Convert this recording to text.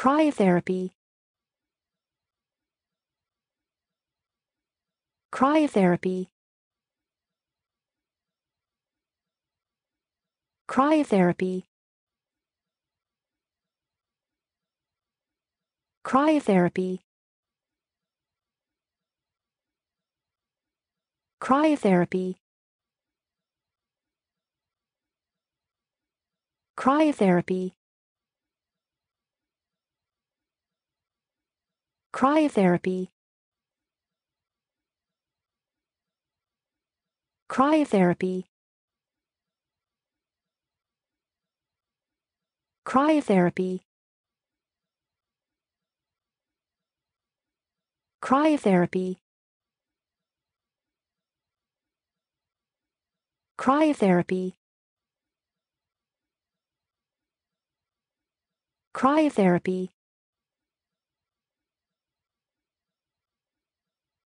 Cryotherapy Cryotherapy Cryotherapy Cryotherapy Cryotherapy Cryotherapy Cryotherapy Cryotherapy Cryotherapy Cryotherapy Cryotherapy Cryotherapy